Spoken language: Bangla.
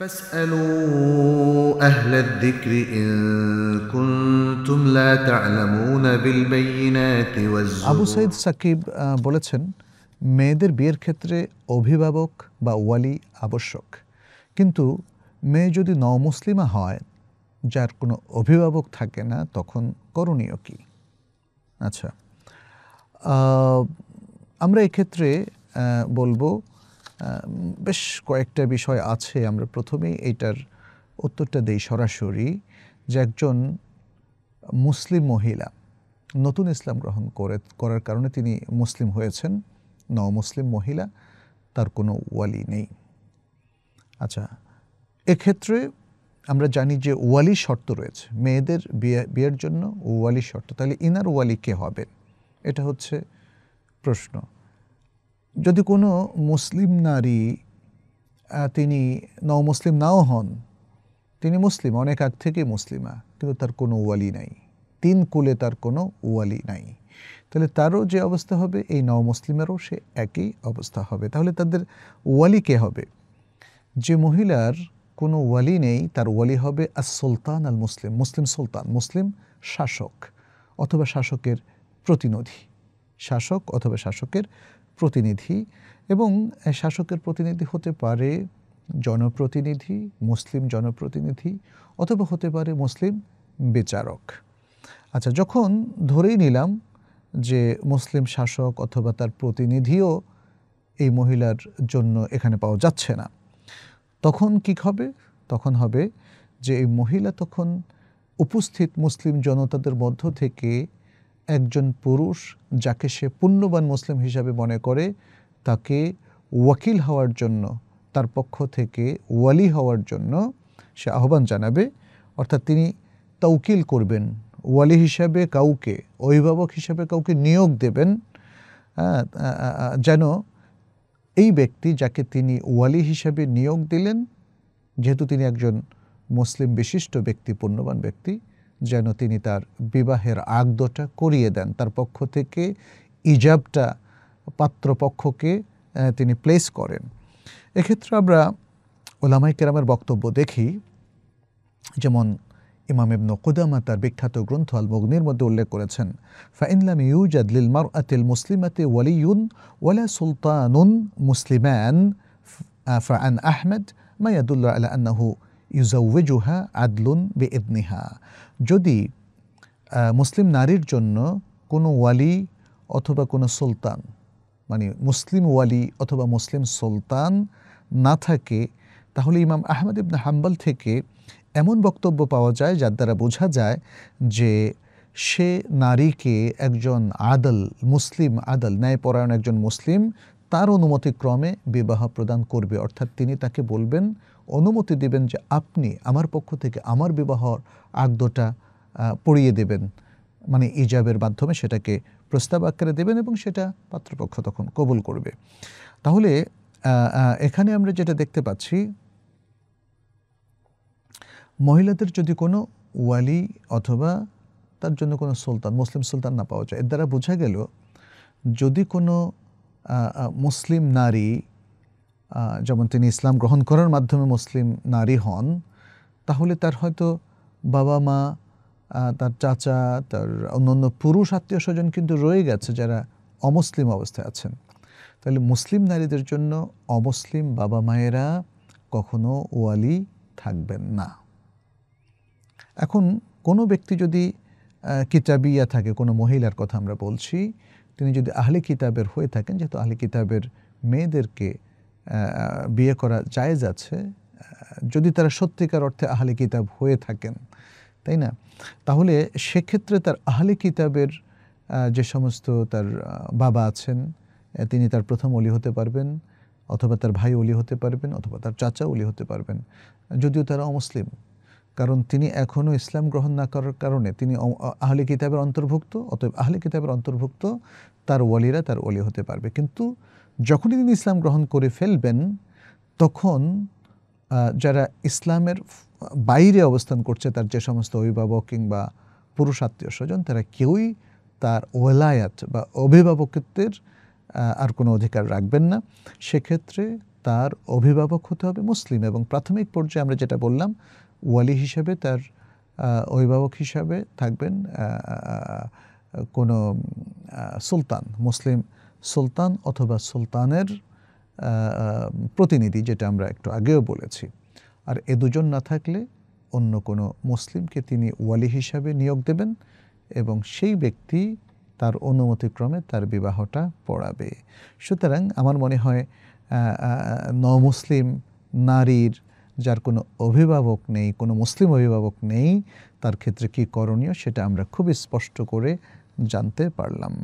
فاسألوا أهل الذكر إن كنتم لا تعلمون بالبينات আবু সাইদ সাকিব বলেছেন মেয়েদের বিয়ের ক্ষেত্রে অভিভাবক বা ওয়ালি আবশ্যক কিন্তু মেয়ে যদি ন মুসলিমা হয় যার কোনো অভিভাবক থাকে না তখন করণীয় কি আচ্ছা আমরা এক্ষেত্রে বলবো বেশ কয়েকটা বিষয় আছে আমরা প্রথমেই এইটার উত্তরটা দেই সরাসরি যে একজন মুসলিম মহিলা নতুন ইসলাম গ্রহণ করে করার কারণে তিনি মুসলিম হয়েছেন ন মুসলিম মহিলা তার কোনো ওয়ালি নেই আচ্ছা এক্ষেত্রে আমরা জানি যে ওয়ালি শর্ত রয়েছে মেয়েদের বিয়ে বিয়ের জন্য ওয়ালি শর্ত তাহলে ইনার ওয়ালি কে হবে এটা হচ্ছে প্রশ্ন যদি কোনো মুসলিম নারী তিনি মুসলিম নাও হন তিনি মুসলিম অনেক আগ থেকে মুসলিমা কিন্তু তার কোনো ওয়ালি নাই তিন কুলে তার কোনো ওয়ালি নাই তাহলে তারও যে অবস্থা হবে এই মুসলিমেরও সে একই অবস্থা হবে তাহলে তাদের ওয়ালি কে হবে যে মহিলার কোনো ওয়ালি নেই তার ওয়ালি হবে আর সুলতান আল মুসলিম মুসলিম সুলতান মুসলিম শাসক অথবা শাসকের প্রতিনিধি শাসক অথবা শাসকের প্রতিনিধি এবং শাসকের প্রতিনিধি হতে পারে জনপ্রতিনিধি মুসলিম জনপ্রতিনিধি অথবা হতে পারে মুসলিম বিচারক আচ্ছা যখন ধরেই নিলাম যে মুসলিম শাসক অথবা তার প্রতিনিধিও এই মহিলার জন্য এখানে পাওয়া যাচ্ছে না তখন কি হবে তখন হবে যে এই মহিলা তখন উপস্থিত মুসলিম জনতাদের মধ্য থেকে একজন পুরুষ যাকে সে পুণ্যবান মুসলিম হিসাবে মনে করে তাকে ওয়াকিল হওয়ার জন্য তার পক্ষ থেকে ওয়ালি হওয়ার জন্য সে আহ্বান জানাবে অর্থাৎ তিনি তৌকিল করবেন ওয়ালি হিসাবে কাউকে অভিভাবক হিসাবে কাউকে নিয়োগ দেবেন হ্যাঁ, যেন এই ব্যক্তি যাকে তিনি ওয়ালি হিসাবে নিয়োগ দিলেন যেহেতু তিনি একজন মুসলিম বিশিষ্ট ব্যক্তি পূর্ণবান ব্যক্তি যেন তিনি তার বিবাহের আগদটা করিয়ে দেন তার পক্ষ থেকে ইজাবটা পাত্রপক্ষকে তিনি প্লেস করেন এক্ষেত্রে আমরা ওলামাই কেরামের বক্তব্য দেখি যেমন ইমাম ইবনু কুদামা তার বিখ্যাত গ্রন্থ আল মগ্নির মধ্যে উল্লেখ করেছেন ফাইনলাম ইউজ আদলিল মার আতিল মুসলিমাতে ওয়ালিউন ওয়ালা সুলতানুন মুসলিম্যান ফান আহমেদ মাইয়াদুল্লাহ আলা আন্নাহু ইউজাউজুহা আদলুন বে ইদনিহা যদি মুসলিম নারীর জন্য কোনো ওয়ালি অথবা কোনো সুলতান মানে মুসলিম ওয়ালি অথবা মুসলিম সুলতান না থাকে তাহলে ইমাম আহমদ ইবনা হাম্বাল থেকে এমন বক্তব্য পাওয়া যায় যার দ্বারা বোঝা যায় যে সে নারীকে একজন আদল মুসলিম আদল ন্যায়পরায়ণ একজন মুসলিম তার অনুমতিক্রমে বিবাহ প্রদান করবে অর্থাৎ তিনি তাকে বলবেন অনুমতি দিবেন যে আপনি আমার পক্ষ থেকে আমার বিবাহর আগ্রটা পড়িয়ে দেবেন মানে ইজাবের মাধ্যমে সেটাকে প্রস্তাব আকারে দেবেন এবং সেটা পাত্রপক্ষ তখন কবুল করবে তাহলে এখানে আমরা যেটা দেখতে পাচ্ছি মহিলাদের যদি কোনো ওয়ালি অথবা তার জন্য কোনো সুলতান মুসলিম সুলতান না পাওয়া যায় এর দ্বারা বোঝা গেল যদি কোনো মুসলিম নারী যেমন তিনি ইসলাম গ্রহণ করার মাধ্যমে মুসলিম নারী হন তাহলে তার হয়তো বাবা মা তার চাচা তার অন্যান্য পুরুষ আত্মীয় স্বজন কিন্তু রয়ে গেছে যারা অমুসলিম অবস্থায় আছেন তাহলে মুসলিম নারীদের জন্য অমুসলিম বাবা মায়েরা কখনো ওয়ালি থাকবেন না এখন কোনো ব্যক্তি যদি কিতাবিয়া থাকে কোনো মহিলার কথা আমরা বলছি তিনি যদি আহলে কিতাবের হয়ে থাকেন যেহেতু আহলে কিতাবের মেয়েদেরকে বিয়ে করা জায়েজ আছে যদি তারা সত্যিকার অর্থে আহলে কিতাব হয়ে থাকেন তাই না তাহলে সেক্ষেত্রে তার আহলে কিতাবের যে সমস্ত তার বাবা আছেন তিনি তার প্রথম অলি হতে পারবেন অথবা তার ভাই অলি হতে পারবেন অথবা তার চাচা অলি হতে পারবেন যদিও তারা অমুসলিম কারণ তিনি এখনও ইসলাম গ্রহণ না করার কারণে তিনি আহলে কিতাবের অন্তর্ভুক্ত অতএব আহলে কিতাবের অন্তর্ভুক্ত তার ওয়ালিরা তার ওলি হতে পারবে কিন্তু যখনই তিনি ইসলাম গ্রহণ করে ফেলবেন তখন যারা ইসলামের বাইরে অবস্থান করছে তার যে সমস্ত অভিভাবক কিংবা পুরুষ আত্মীয় স্বজন তারা কেউই তার ওয়েলায়াত বা অভিভাবকত্বের আর কোনো অধিকার রাখবেন না সেক্ষেত্রে তার অভিভাবক হতে হবে মুসলিম এবং প্রাথমিক পর্যায়ে আমরা যেটা বললাম ওয়ালি হিসাবে তার অভিভাবক হিসাবে থাকবেন কোনো সুলতান মুসলিম সুলতান অথবা সুলতানের প্রতিনিধি যেটা আমরা একটু আগেও বলেছি আর এ দুজন না থাকলে অন্য কোনো মুসলিমকে তিনি ওয়ালি হিসাবে নিয়োগ দেবেন এবং সেই ব্যক্তি তার অনুমতিক্রমে তার বিবাহটা পড়াবে সুতরাং আমার মনে হয় ন মুসলিম নারীর যার কোনো অভিভাবক নেই কোনো মুসলিম অভিভাবক নেই তার ক্ষেত্রে কি করণীয় সেটা আমরা খুবই স্পষ্ট করে জানতে পারলাম